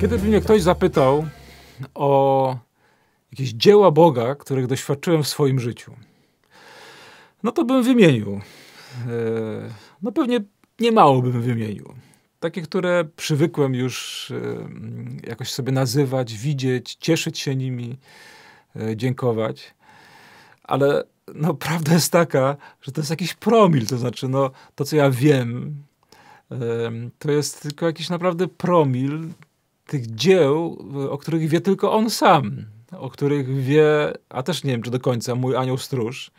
Kiedy by mnie ktoś zapytał o jakieś dzieła Boga, których doświadczyłem w swoim życiu, no to bym wymienił. E, no pewnie nie mało bym wymienił. Takie, które przywykłem już e, jakoś sobie nazywać, widzieć, cieszyć się nimi, e, dziękować. Ale no, prawda jest taka, że to jest jakiś promil, to znaczy no, to, co ja wiem, to jest tylko jakiś naprawdę promil tych dzieł, y, o których wie tylko on sam, o których wie, a też nie wiem czy do końca, mój anioł stróż,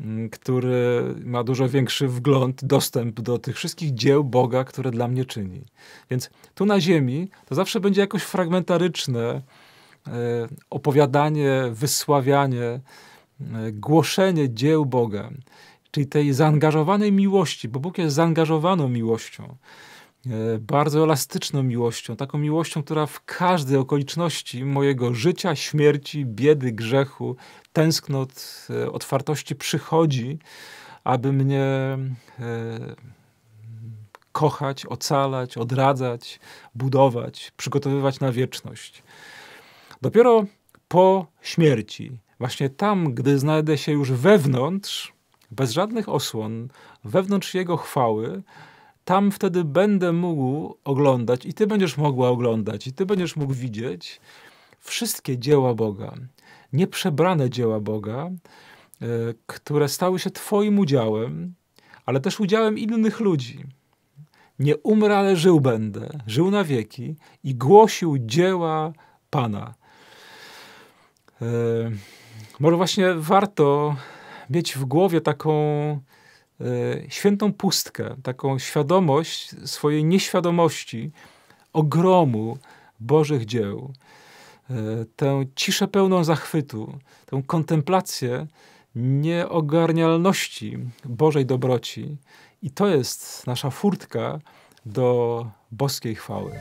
mm, który ma dużo większy wgląd, dostęp do tych wszystkich dzieł Boga, które dla mnie czyni. Więc tu na ziemi to zawsze będzie jakoś fragmentaryczne y, opowiadanie, wysławianie, y, głoszenie dzieł Boga, czyli tej zaangażowanej miłości, bo Bóg jest zaangażowaną miłością. E, bardzo elastyczną miłością, taką miłością, która w każdej okoliczności mojego życia, śmierci, biedy, grzechu, tęsknot, e, otwartości przychodzi, aby mnie e, kochać, ocalać, odradzać, budować, przygotowywać na wieczność. Dopiero po śmierci, właśnie tam, gdy znajdę się już wewnątrz, bez żadnych osłon, wewnątrz Jego chwały, tam wtedy będę mógł oglądać i ty będziesz mogła oglądać i ty będziesz mógł widzieć wszystkie dzieła Boga, nieprzebrane dzieła Boga, e, które stały się Twoim udziałem, ale też udziałem innych ludzi. Nie umrę, ale żył będę, żył na wieki i głosił dzieła Pana. E, może właśnie warto mieć w głowie taką Y, świętą pustkę, taką świadomość swojej nieświadomości ogromu Bożych dzieł, y, tę ciszę pełną zachwytu, tę kontemplację nieogarnialności Bożej dobroci. I to jest nasza furtka do boskiej chwały.